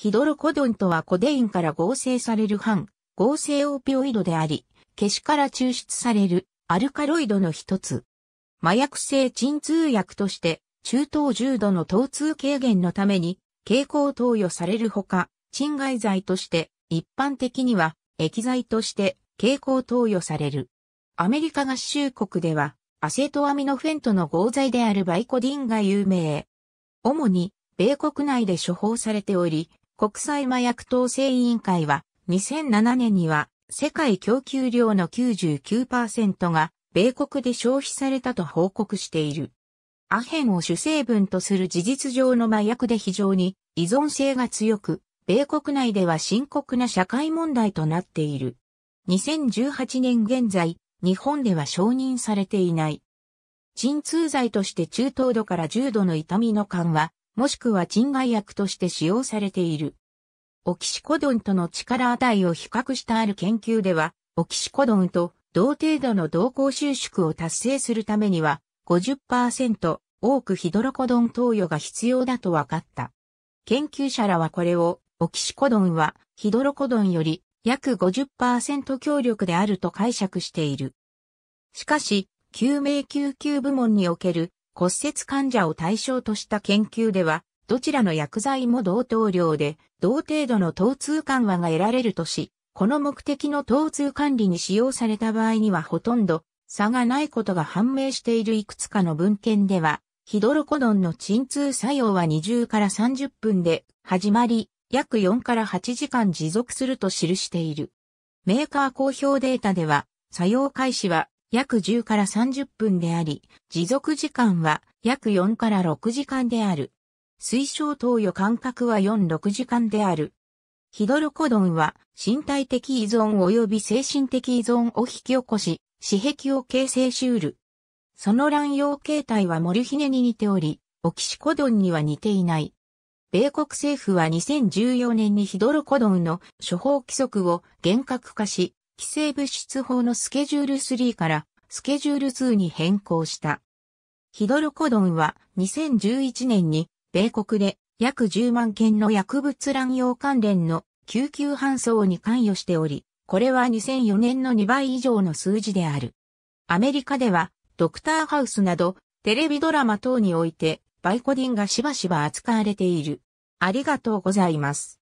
ヒドロコドンとはコデインから合成される反合成オピオイドであり、消しから抽出されるアルカロイドの一つ。麻薬性鎮痛薬として中等重度の疼痛軽減のために蛍光投与されるほか、鎮害剤として一般的には液剤として蛍光投与される。アメリカ合衆国ではアセトアミノフェントの合剤であるバイコディンが有名。主に米国内で処方されており、国際麻薬統制委員会は2007年には世界供給量の99%が米国で消費されたと報告している。アヘンを主成分とする事実上の麻薬で非常に依存性が強く、米国内では深刻な社会問題となっている。2018年現在、日本では承認されていない。鎮痛剤として中等度から重度の痛みの緩和、もしくは鎮外薬として使用されている。オキシコドンとの力値を比較したある研究では、オキシコドンと同程度の動向収縮を達成するためには50%多くヒドロコドン投与が必要だと分かった。研究者らはこれをオキシコドンはヒドロコドンより約50%強力であると解釈している。しかし、救命救急部門における骨折患者を対象とした研究では、どちらの薬剤も同等量で、同程度の疼痛緩和が得られるとし、この目的の疼痛管理に使用された場合にはほとんど差がないことが判明しているいくつかの文献では、ヒドロコドンの鎮痛作用は20から30分で始まり、約4から8時間持続すると記している。メーカー公表データでは、作用開始は約10から30分であり、持続時間は約4から6時間である。推奨投与間隔は4、6時間である。ヒドロコドンは身体的依存及び精神的依存を引き起こし、死壁を形成しうる。その乱用形態はモルヒネに似ており、オキシコドンには似ていない。米国政府は2014年にヒドロコドンの処方規則を厳格化し、規制物質法のスケジュール3からスケジュール2に変更した。ヒドロコドンは2011年に米国で約10万件の薬物乱用関連の救急搬送に関与しており、これは2004年の2倍以上の数字である。アメリカではドクターハウスなどテレビドラマ等においてバイコディンがしばしば扱われている。ありがとうございます。